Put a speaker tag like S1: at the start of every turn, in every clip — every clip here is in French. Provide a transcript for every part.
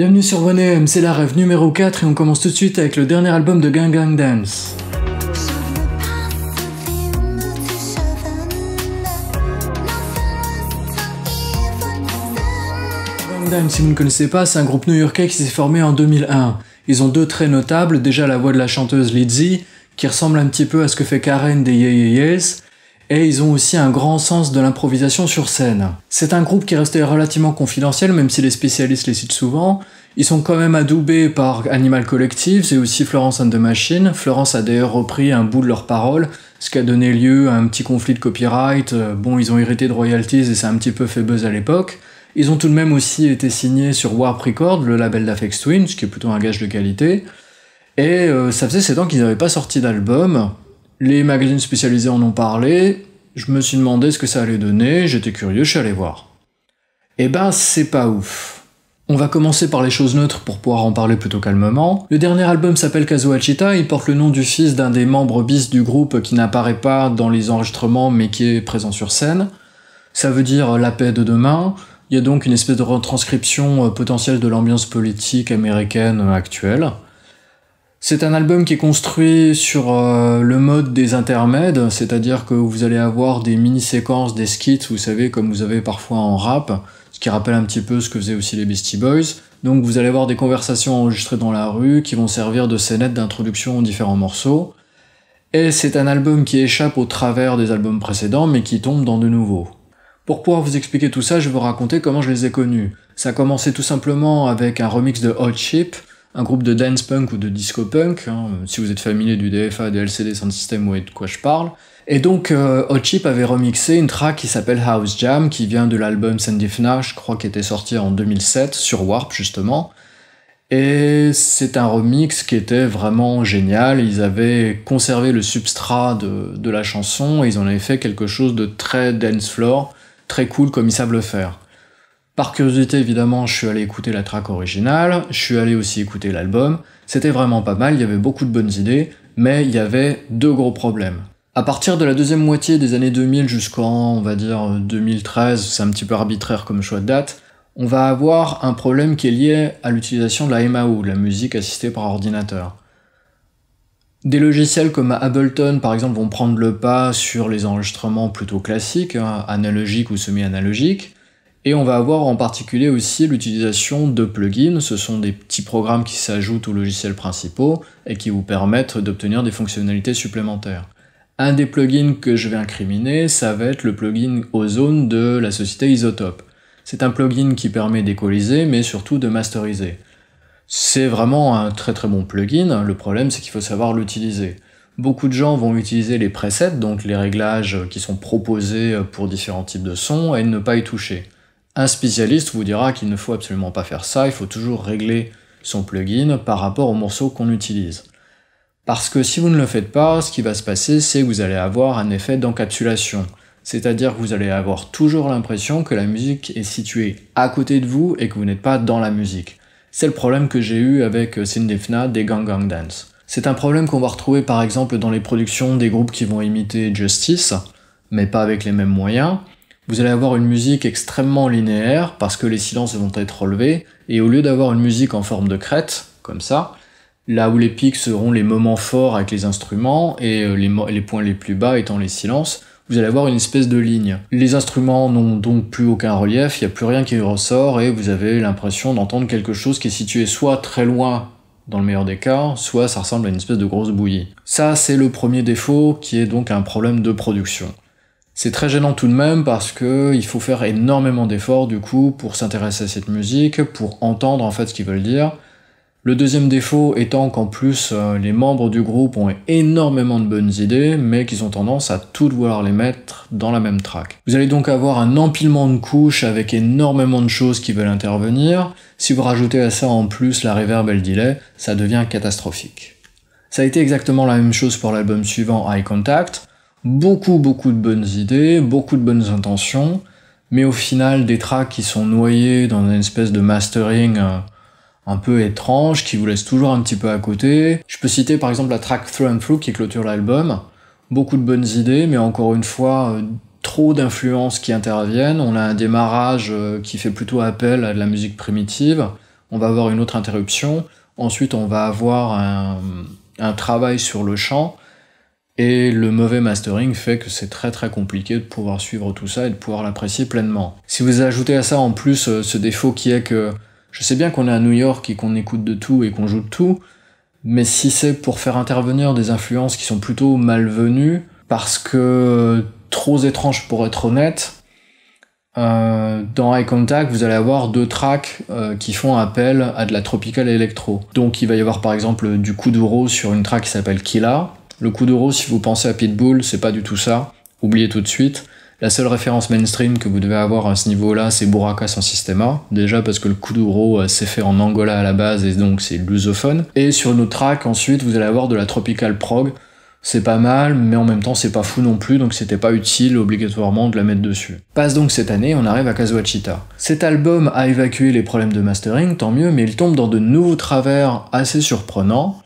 S1: Bienvenue sur One M. c'est la rêve numéro 4 et on commence tout de suite avec le dernier album de Gang Gang Dance. Gang Dance, si vous ne connaissez pas, c'est un groupe new-yorkais qui s'est formé en 2001. Ils ont deux traits notables, déjà la voix de la chanteuse Lizzy, qui ressemble un petit peu à ce que fait Karen des Ye Ye Yes, et ils ont aussi un grand sens de l'improvisation sur scène. C'est un groupe qui restait relativement confidentiel, même si les spécialistes les citent souvent. Ils sont quand même adoubés par Animal Collective c'est aussi Florence and the Machine. Florence a d'ailleurs repris un bout de leurs paroles, ce qui a donné lieu à un petit conflit de copyright. Euh, bon, ils ont hérité de royalties et ça un petit peu fait buzz à l'époque. Ils ont tout de même aussi été signés sur Warp Record, le label d'Afex Twin, ce qui est plutôt un gage de qualité. Et euh, ça faisait 7 ans qu'ils n'avaient pas sorti d'album. Les magazines spécialisés en ont parlé, je me suis demandé ce que ça allait donner, j'étais curieux, je suis allé voir. Eh ben, c'est pas ouf. On va commencer par les choses neutres pour pouvoir en parler plutôt calmement. Le dernier album s'appelle Kazuachita, il porte le nom du fils d'un des membres bis du groupe qui n'apparaît pas dans les enregistrements mais qui est présent sur scène. Ça veut dire la paix de demain. Il y a donc une espèce de retranscription euh, potentielle de l'ambiance politique américaine euh, actuelle. C'est un album qui est construit sur euh, le mode des intermèdes, c'est-à-dire que vous allez avoir des mini-séquences, des skits, vous savez, comme vous avez parfois en rap, ce qui rappelle un petit peu ce que faisaient aussi les Beastie Boys. Donc vous allez avoir des conversations enregistrées dans la rue qui vont servir de scénettes d'introduction aux différents morceaux. Et c'est un album qui échappe au travers des albums précédents, mais qui tombe dans de nouveaux. Pour pouvoir vous expliquer tout ça, je vais vous raconter comment je les ai connus. Ça a tout simplement avec un remix de Hot Chip, un groupe de dance punk ou de disco punk, hein, si vous êtes familier du DFA, des LCD Sound System, vous voyez de quoi je parle. Et donc, euh, Chip avait remixé une track qui s'appelle House Jam, qui vient de l'album Sandy Fna, je crois, qui était sorti en 2007, sur Warp justement. Et c'est un remix qui était vraiment génial. Ils avaient conservé le substrat de, de la chanson et ils en avaient fait quelque chose de très dance floor, très cool comme ils savent le faire. Par curiosité, évidemment, je suis allé écouter la track originale, je suis allé aussi écouter l'album. C'était vraiment pas mal, il y avait beaucoup de bonnes idées, mais il y avait deux gros problèmes. À partir de la deuxième moitié des années 2000 jusqu'en, on va dire, 2013, c'est un petit peu arbitraire comme choix de date, on va avoir un problème qui est lié à l'utilisation de la MAO, la musique assistée par ordinateur. Des logiciels comme Ableton, par exemple, vont prendre le pas sur les enregistrements plutôt classiques, hein, analogiques ou semi-analogiques. Et on va avoir en particulier aussi l'utilisation de plugins. Ce sont des petits programmes qui s'ajoutent aux logiciels principaux et qui vous permettent d'obtenir des fonctionnalités supplémentaires. Un des plugins que je vais incriminer, ça va être le plugin Ozone de la société Isotope. C'est un plugin qui permet d'écoliser, mais surtout de masteriser. C'est vraiment un très très bon plugin, le problème c'est qu'il faut savoir l'utiliser. Beaucoup de gens vont utiliser les presets, donc les réglages qui sont proposés pour différents types de sons, et ne pas y toucher. Un spécialiste vous dira qu'il ne faut absolument pas faire ça, il faut toujours régler son plugin par rapport au morceau qu'on utilise. Parce que si vous ne le faites pas, ce qui va se passer, c'est que vous allez avoir un effet d'encapsulation. C'est-à-dire que vous allez avoir toujours l'impression que la musique est située à côté de vous et que vous n'êtes pas dans la musique. C'est le problème que j'ai eu avec euh, Sindefna des Gang Gang Dance. C'est un problème qu'on va retrouver par exemple dans les productions des groupes qui vont imiter Justice, mais pas avec les mêmes moyens, vous allez avoir une musique extrêmement linéaire parce que les silences vont être relevés, et au lieu d'avoir une musique en forme de crête, comme ça, là où les pics seront les moments forts avec les instruments et euh, les, points les plus bas étant les silences, vous allez avoir une espèce de ligne. Les instruments n'ont donc plus aucun relief, il n'y a plus rien qui ressort et vous avez l'impression d'entendre quelque chose qui est situé soit très loin dans le meilleur des cas, soit ça ressemble à une espèce de grosse bouillie. Ça, c'est le premier défaut qui est donc un problème de production. C'est très gênant tout de même parce que il faut faire énormément d'efforts du coup pour s'intéresser à cette musique, pour entendre en fait ce qu'ils veulent dire. Le deuxième défaut étant qu'en plus euh, les membres du groupe ont énormément de bonnes idées, mais qu'ils ont tendance à tout vouloir les mettre dans la même track. Vous allez donc avoir un empilement de couches avec énormément de choses qui veulent intervenir. Si vous rajoutez à ça en plus la reverb et le delay, ça devient catastrophique. Ça a été exactement la même chose pour l'album suivant Eye Contact beaucoup, beaucoup de bonnes idées, beaucoup de bonnes intentions, mais au final des tracks qui sont noyés dans une espèce de mastering euh, un peu étrange qui vous laisse toujours un petit peu à côté. Je peux citer par exemple la track Through and Through qui clôture l'album. Beaucoup de bonnes idées, mais encore une fois, euh, trop d'influences qui interviennent. On a un démarrage euh, qui fait plutôt appel à de la musique primitive. On va avoir une autre interruption. Ensuite, on va avoir un, un travail sur le chant. Et le mauvais mastering fait que c'est très très compliqué de pouvoir suivre tout ça et de pouvoir l'apprécier pleinement. Si vous ajoutez à ça en plus euh, ce défaut qui est que je sais bien qu'on est à New York et qu'on écoute de tout et qu'on joue de tout, mais si c'est pour faire intervenir des influences qui sont plutôt malvenues, parce que trop étranges pour être honnête, euh, dans High Contact, vous allez avoir deux tracks euh, qui font appel à de la tropical electro. Donc il va y avoir par exemple du coup Kuduro sur une track qui s'appelle Killa, le coup d'euro, si vous pensez à Pitbull, c'est pas du tout ça. Oubliez tout de suite. La seule référence mainstream que vous devez avoir à ce niveau-là, c'est Buraka sans Sistema. Déjà parce que le coup Kuduro euh, s'est fait en Angola à la base et donc c'est lusophone. Et sur nos tracks, ensuite, vous allez avoir de la tropical prog. C'est pas mal, mais en même temps, c'est pas fou non plus, donc c'était pas utile obligatoirement de la mettre dessus. Passe donc cette année, on arrive à Kazuachita. Cet album a évacué les problèmes de mastering, tant mieux, mais il tombe dans de nouveaux travers assez surprenants.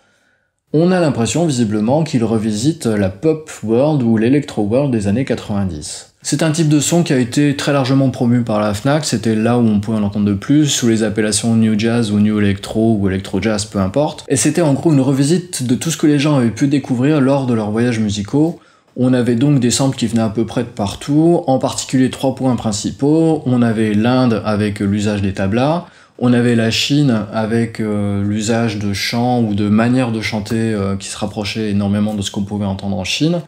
S1: On a l'impression visiblement qu'il revisite la pop world ou l'Electro world des années 90. C'est un type de son qui a été très largement promu par la FNAC, c'était là où on pouvait en entendre de plus, sous les appellations New Jazz ou New Electro ou Electro Jazz, peu importe. Et c'était en gros une revisite de tout ce que les gens avaient pu découvrir lors de leurs voyages musicaux, on avait donc des samples qui venaient à peu près de partout, en particulier trois points principaux. On avait l'Inde avec l'usage des tablas, on avait la Chine avec euh, l'usage de chants ou de manières de chanter euh, qui se rapprochaient énormément de ce qu'on pouvait entendre en Chine.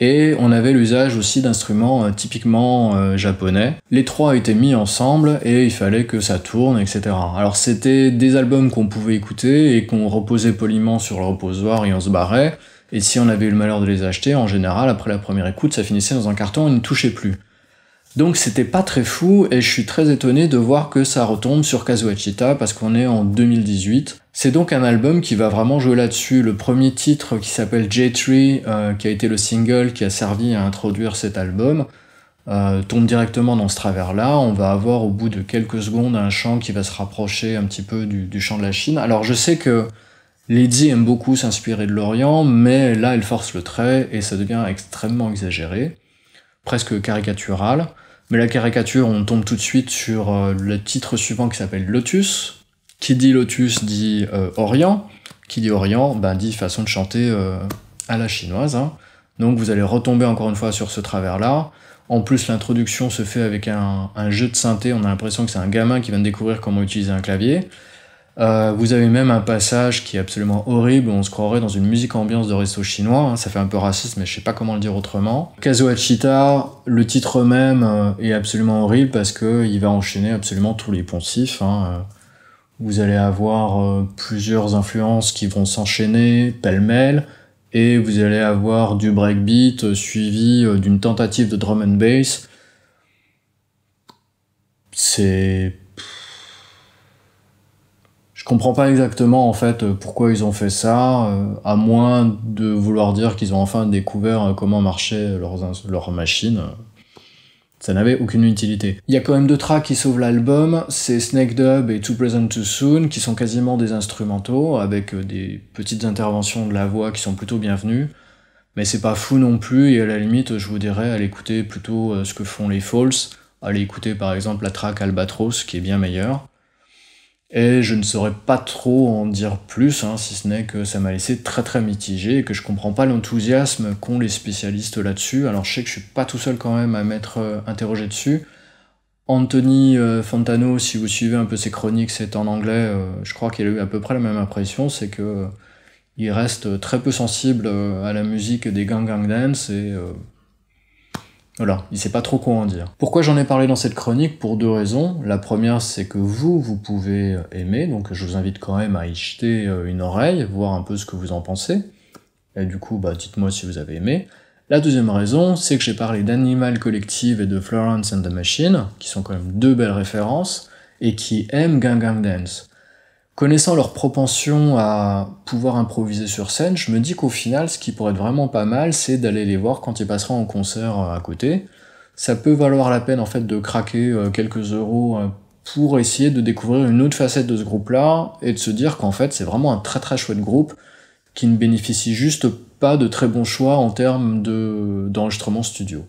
S1: Et on avait l'usage aussi d'instruments euh, typiquement japonais. Les trois étaient mis ensemble et il fallait que ça tourne, etc. Alors c'était des albums qu'on pouvait écouter et qu'on reposait poliment sur le reposoir et on se barrait. Et si on avait eu le malheur de les acheter, en général, après la première écoute, ça finissait dans un carton, on ne touchait plus. Donc c'était pas très fou et je suis très étonné de voir que ça retombe sur Kazuachita parce qu'on est en 2018. C'est donc un album qui va vraiment jouer là-dessus. Le premier titre qui s'appelle J3, euh, qui a été le single qui a servi à introduire cet album, euh, tombe directement dans ce travers-là. On va avoir au bout de quelques secondes un chant qui va se rapprocher un petit peu du, du chant de la Chine. Alors je sais que Lady aime beaucoup s'inspirer de l'Orient, mais là elle force le trait et ça devient extrêmement exagéré presque caricatural. Mais la caricature, on tombe tout de suite sur euh, le titre suivant qui s'appelle Lotus. Qui dit Lotus dit euh, Orient. Qui dit Orient, ben, dit façon de chanter euh, à la chinoise. Hein. Donc vous allez retomber encore une fois sur ce travers-là. En plus, l'introduction se fait avec un, jeu de synthé. On a l'impression que c'est un gamin qui va découvrir comment utiliser un clavier. Euh, vous avez même un passage qui est absolument horrible, on se croirait dans une musique ambiance de resto chinois, hein. ça fait un peu raciste mais je sais pas comment le dire autrement. Kazuachita, le titre même euh, est absolument horrible parce qu'il va enchaîner absolument tous les poncifs. Hein. Euh, vous allez avoir plusieurs influences qui vont s'enchaîner pêle-mêle et vous allez avoir du breakbeat suivi d'une tentative de drum and bass. C'est je comprends pas exactement en fait euh, pourquoi ils ont fait ça, euh, à moins de vouloir dire qu'ils ont enfin découvert euh, comment marchait leurs, machine machines. Ça n'avait aucune utilité. Il y a quand même deux tracks qui sauvent l'album, c'est Snake Dub et Too Present Too Soon, qui sont quasiment des instrumentaux, avec des petites interventions de la voix qui sont plutôt bienvenues. Mais c'est pas fou non plus, et à la limite, je vous dirais, allez écouter plutôt ce que font les Falls, allez écouter par exemple la track Albatros, qui est bien meilleure. Et je ne saurais pas trop en dire plus, hein, si ce n'est que ça m'a laissé très très mitigé et que je comprends pas l'enthousiasme qu'ont les spécialistes là-dessus. Alors je sais que je suis pas tout seul quand même à m'être euh, interrogé dessus. Anthony euh, Fontano, si vous suivez un peu ses chroniques, c'est en anglais, euh, je crois qu'il a eu à peu près la même impression, c'est que il reste très peu sensible à la musique des gang gang dance et voilà, il sait pas trop quoi en dire. Pourquoi j'en ai parlé dans cette chronique Pour deux raisons. La première, c'est que vous, vous pouvez euh, aimer, donc je vous invite quand même à y jeter euh, une oreille, voir un peu ce que vous en pensez. Et du coup, bah, dites-moi si vous avez aimé. La deuxième raison, c'est que j'ai parlé d'Animal Collective et de Florence and the Machine, qui sont quand même deux belles références, et qui aiment Gang Gang Dance. Connaissant leur propension à pouvoir improviser sur scène, je me dis qu'au final, ce qui pourrait être vraiment pas mal, c'est d'aller les voir quand ils passeront en concert euh, à côté. Ça peut valoir la peine en fait de craquer euh, quelques euros euh, pour essayer de découvrir une autre facette de ce groupe-là et de se dire qu'en fait c'est vraiment un très très chouette groupe qui ne bénéficie juste pas de très bons choix en termes de, d'enregistrement studio.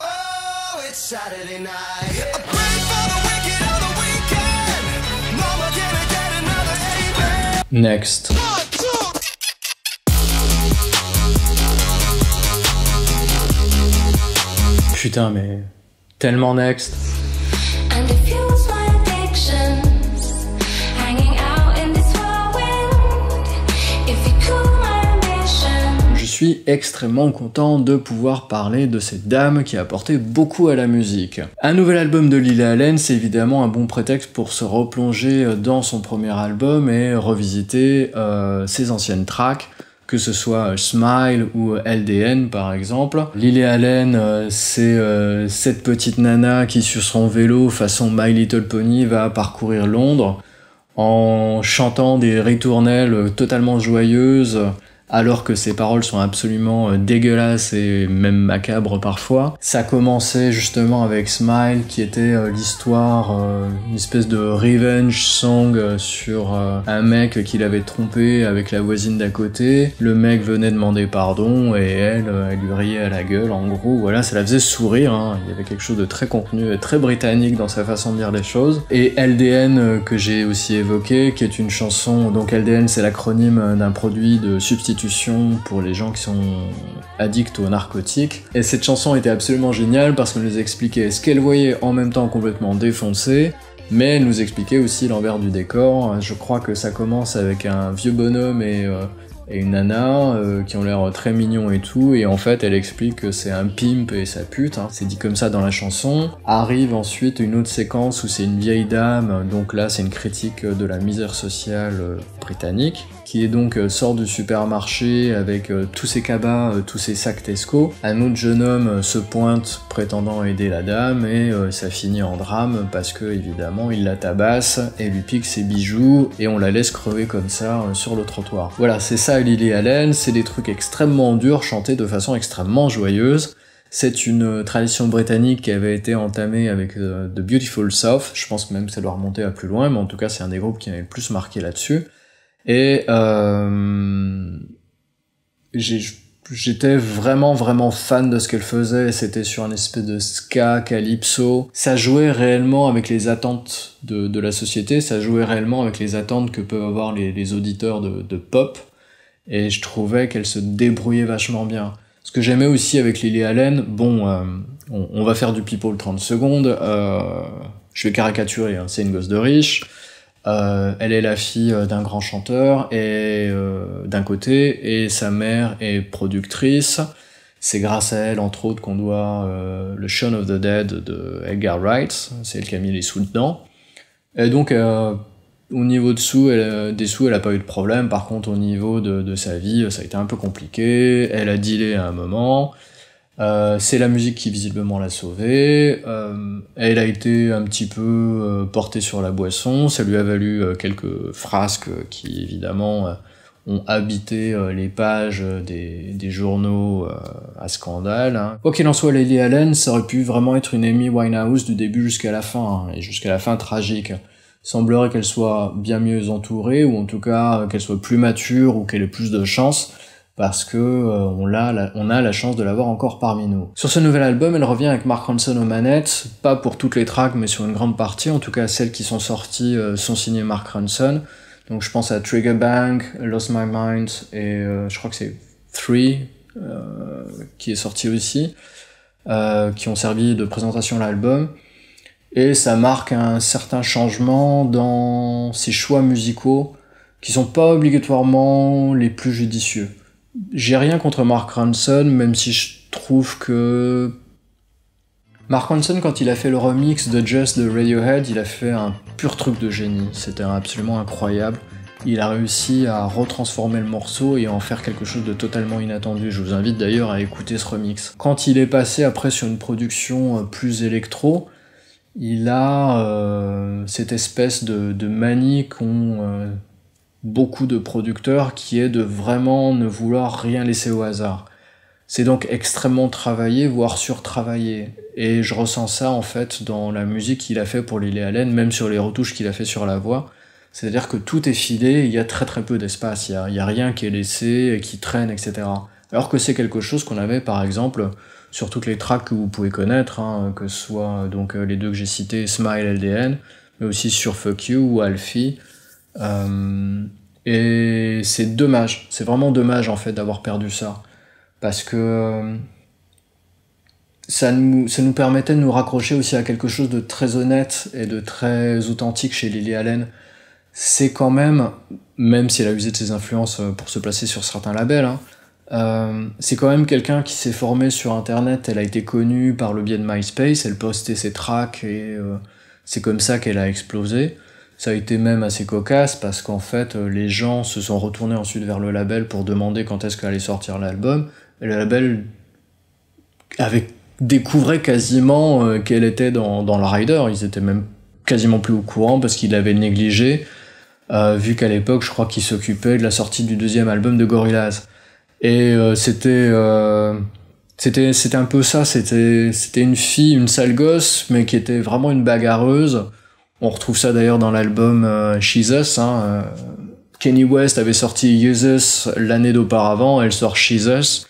S1: Oh, it's Next. Putain, mais tellement next. suis extrêmement content de pouvoir parler de cette dame qui a apporté beaucoup à la musique. Un nouvel album de Lily Allen, c'est évidemment un bon prétexte pour se replonger dans son premier album et revisiter euh, ses anciennes tracks que ce soit euh, Smile ou euh, LDN par exemple. Lily Allen, c'est cette petite nana qui sur son vélo façon My Little Pony va parcourir Londres en chantant des ritournelles totalement joyeuses alors que ses paroles sont absolument euh, dégueulasses et même macabres parfois. Ça commençait justement avec Smile, qui était euh, l'histoire, euh, une espèce de revenge song sur un mec qu'il avait trompé avec la voisine d'à côté. Le mec venait demander pardon et elle, elle lui riait à la gueule. En gros, voilà, ça la faisait sourire. Hein. Il y avait quelque chose de très contenu et très britannique dans sa façon de dire les choses. Et LDN que j'ai aussi évoqué, qui est une chanson. Donc LDN, c'est l'acronyme d'un produit de substitution pour les gens qui sont addicts aux narcotiques. Et cette chanson était absolument géniale parce qu'elle nous expliquait ce qu'elle voyait en même temps complètement défoncé, mais elle nous expliquait aussi l'envers du décor. Je crois que ça commence avec un vieux bonhomme et, euh, une nana euh, qui ont l'air très mignons et tout, et en fait elle explique que c'est un pimp et sa pute, hein. c'est dit comme ça dans la chanson. Arrive ensuite une autre séquence où c'est une vieille dame, donc là c'est une critique de la misère sociale euh, britannique qui est donc euh, sort du supermarché avec euh, tous ses cabas, euh, tous ses sacs Tesco. Un autre jeune homme se pointe prétendant aider la dame et ça finit en drame parce que évidemment il la tabasse et lui pique ses bijoux et on la laisse crever comme ça sur le trottoir. Voilà, c'est ça Lily Allen, c'est des trucs extrêmement durs chantés de façon extrêmement joyeuse. C'est une tradition britannique qui avait été entamée avec The Beautiful South. Je pense même que ça doit remonter à plus loin, mais en tout cas, c'est un des groupes qui m'avait le plus marqué là-dessus. Et euh, j'étais vraiment vraiment fan de ce qu'elle faisait. C'était sur un espèce de ska calypso. Ça jouait réellement avec les attentes de, la société. Ça jouait réellement avec les attentes que peuvent avoir les, auditeurs de, pop. Et je trouvais qu'elle se débrouillait vachement bien. Ce que j'aimais aussi avec Lily Allen, bon, euh, on, va faire du people 30 secondes, euh, je vais caricaturer, hein, c'est une gosse de riche, euh, elle est la fille euh, d'un grand chanteur et euh, d'un côté, et sa mère est productrice. C'est grâce à elle, entre autres, qu'on doit le Shaun of the Dead de Edgar Wright. C'est elle qui a mis les sous dedans. Et donc, au niveau de sous, elle, des sous, elle n'a pas eu de problème. Par contre, au niveau de, de, sa vie, ça a été un peu compliqué. Elle a dealé à un moment. Euh, c'est la musique qui visiblement l'a sauvée. Euh, elle a été un petit peu euh, portée sur la boisson. Ça lui a valu quelques frasques qui évidemment ont habité les pages des, journaux à scandale. Hein. Quoi qu'il en soit, Lily Allen, ça aurait pu vraiment être une Amy Winehouse du début jusqu'à la fin, hein, et jusqu'à la fin tragique. semblerait qu'elle soit bien mieux entourée, ou en tout cas qu'elle soit plus mature, ou qu'elle ait plus de chance parce que euh, on, a, on a la chance de l'avoir encore parmi nous. Sur ce nouvel album, elle revient avec Mark Ronson aux manettes, pas pour toutes les tracks, mais sur une grande partie, en tout cas celles qui sont sorties euh, sont signées Mark Ronson. Donc je pense à Trigger Bank, Lost My Mind et euh, je crois que c'est Three qui est sorti aussi, qui ont servi de présentation à l'album. Et ça marque un certain changement dans ses choix musicaux qui sont pas obligatoirement les plus judicieux. J'ai rien contre Mark Ranson, même si je trouve que. Mark Ranson, quand il a fait le remix de Just The Radiohead, il a fait un pur truc de génie. C'était absolument incroyable. Il a réussi à retransformer le morceau et à en faire quelque chose de totalement inattendu. Je vous invite d'ailleurs à écouter ce remix. Quand il est passé après sur une production euh, plus électro, il a euh, cette espèce de, manie qu'on... Euh, beaucoup de producteurs qui est de vraiment ne vouloir rien laisser au hasard. C'est donc extrêmement travaillé, voire surtravaillé. Et je ressens ça en fait dans la musique qu'il a fait pour Lily Allen, même sur les retouches qu'il a fait sur la voix. C'est-à-dire que tout est filé, il y a très très peu d'espace, il n'y a, y a rien qui est laissé, qui traîne, etc. Alors que c'est quelque chose qu'on avait par exemple sur toutes les tracks que vous pouvez connaître, hein, que ce soit donc euh, les deux que j'ai cités, Smile LDN, mais aussi sur Fuck You ou Alfie, euh, et c'est dommage, c'est vraiment dommage en fait d'avoir perdu ça. Parce que euh, ça nous, permettait de nous raccrocher aussi à quelque chose de très honnête et de très authentique chez Lily Allen. C'est quand même, même si elle a usé de ses influences euh, pour se placer sur certains labels, hein, c'est quand même quelqu'un qui s'est formé sur Internet. Elle a été connue par le biais de MySpace, elle postait ses tracks et c'est comme ça qu'elle a explosé. Ça a été même assez cocasse parce qu'en fait, euh, les gens se sont retournés ensuite vers le label pour demander quand est-ce allait sortir l'album. Et le label avait, découvert quasiment euh, qu'elle était dans, dans le rider. Ils étaient même quasiment plus au courant parce qu'ils l'avaient négligé, euh, vu qu'à l'époque, je crois qu'ils s'occupaient de la sortie du deuxième album de Gorillaz. Et c'était un peu ça c'était c'était une fille une sale gosse mais qui était vraiment une bagarreuse on retrouve ça d'ailleurs dans l'album euh, She's Us. Hein, euh, Kenny West avait sorti Us l'année d'auparavant, elle sort She's Us.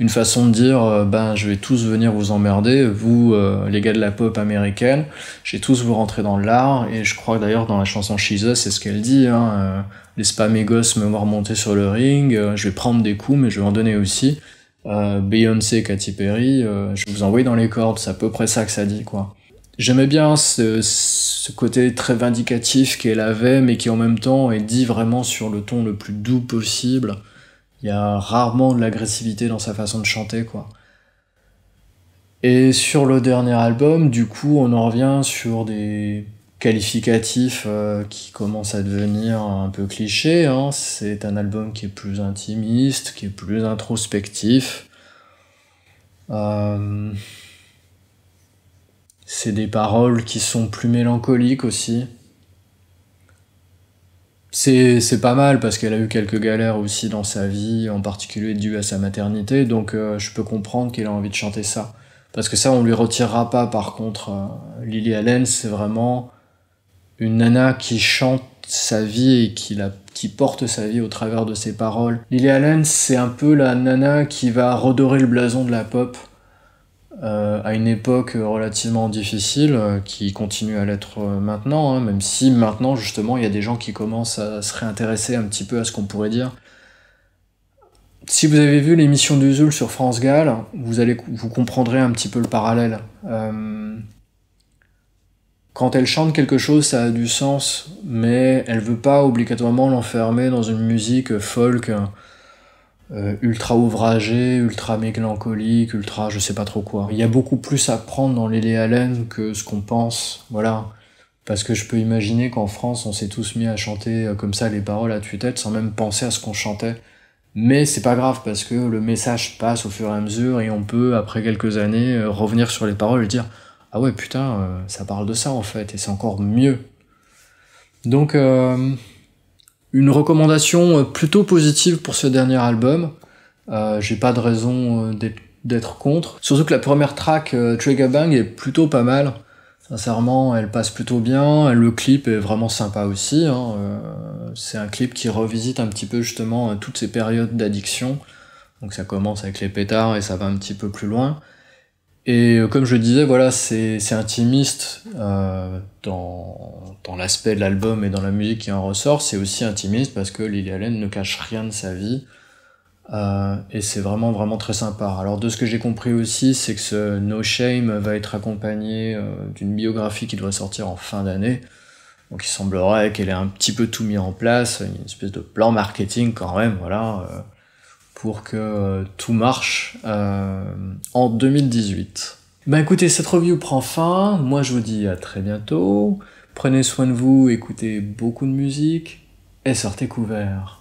S1: Une façon de dire, euh, ben je vais tous venir vous emmerder, vous euh, les gars de la pop américaine, je vais tous vous rentrer dans l'art, et je crois d'ailleurs dans la chanson She's Us, c'est ce qu'elle dit, hein, laisse pas mes gosses me voir monter sur le ring, je vais prendre des coups mais je vais en donner aussi. Beyoncé, Katy Perry, je vous envoyer dans les cordes, c'est à peu près ça que ça dit quoi. J'aimais bien ce, côté très vindicatif qu'elle avait, mais qui en même temps est dit vraiment sur le ton le plus doux possible. Il y a rarement de l'agressivité dans sa façon de chanter, quoi. Et sur le dernier album, du coup, on en revient sur des qualificatifs euh, qui commencent à devenir un peu clichés. Hein. C'est un album qui est plus intimiste, qui est plus introspectif. Euh... C'est des paroles qui sont plus mélancoliques aussi. C'est pas mal parce qu'elle a eu quelques galères aussi dans sa vie, en particulier dû à sa maternité, donc euh, je peux comprendre qu'elle a envie de chanter ça. Parce que ça, on lui retirera pas par contre. Euh, Lily Allen, c'est vraiment une nana qui chante sa vie et qui, la, qui porte sa vie au travers de ses paroles. Lily Allen, c'est un peu la nana qui va redorer le blason de la pop euh, à une époque euh, relativement difficile, euh, qui continue à l'être maintenant, hein, même si maintenant justement il y a des gens qui commencent à se réintéresser un petit peu à ce qu'on pourrait dire. Si vous avez vu l'émission d'Uzul sur France Gall, vous, vous comprendrez un petit peu le parallèle. quand elle chante quelque chose, ça a du sens, mais elle veut pas obligatoirement l'enfermer dans une musique folk. Euh, ultra ouvragé, ultra mélancolique, ultra je sais pas trop quoi. Il y a beaucoup plus à prendre dans les Allen que ce qu'on pense, voilà. Parce que je peux imaginer qu'en France, on s'est tous mis à chanter euh, comme ça les paroles à tue-tête sans même penser à ce qu'on chantait. Mais c'est pas grave parce que le message passe au fur et à mesure et on peut, après quelques années, euh, revenir sur les paroles et dire Ah ouais, putain, ça parle de ça en fait, et c'est encore mieux. Donc, une recommandation euh, plutôt positive pour ce dernier album. Euh, j'ai pas de raison euh, d'être contre. Surtout que la première track, Trigger Bang, est plutôt pas mal. Sincèrement, elle passe plutôt bien. Le clip est vraiment sympa aussi. Hein. C'est un clip qui revisite un petit peu justement toutes ces périodes d'addiction. Donc ça commence avec les pétards et ça va un petit peu plus loin. Et euh, comme je disais, voilà, c'est intimiste euh, dans, dans l'aspect de l'album et dans la musique qui en ressort. C'est aussi intimiste parce que Lily Allen ne cache rien de sa vie. Euh, et c'est vraiment, vraiment très sympa. Alors, de ce que j'ai compris aussi, c'est que ce No Shame va être accompagné euh, d'une biographie qui doit sortir en fin d'année. Donc, il semblerait qu'elle ait un petit peu tout mis en place, une espèce de plan marketing quand même, voilà euh pour que tout marche euh, en 2018. Ben bah, écoutez, cette review prend fin. Moi, je vous dis à très bientôt. Prenez soin de vous, écoutez beaucoup de musique et sortez couverts.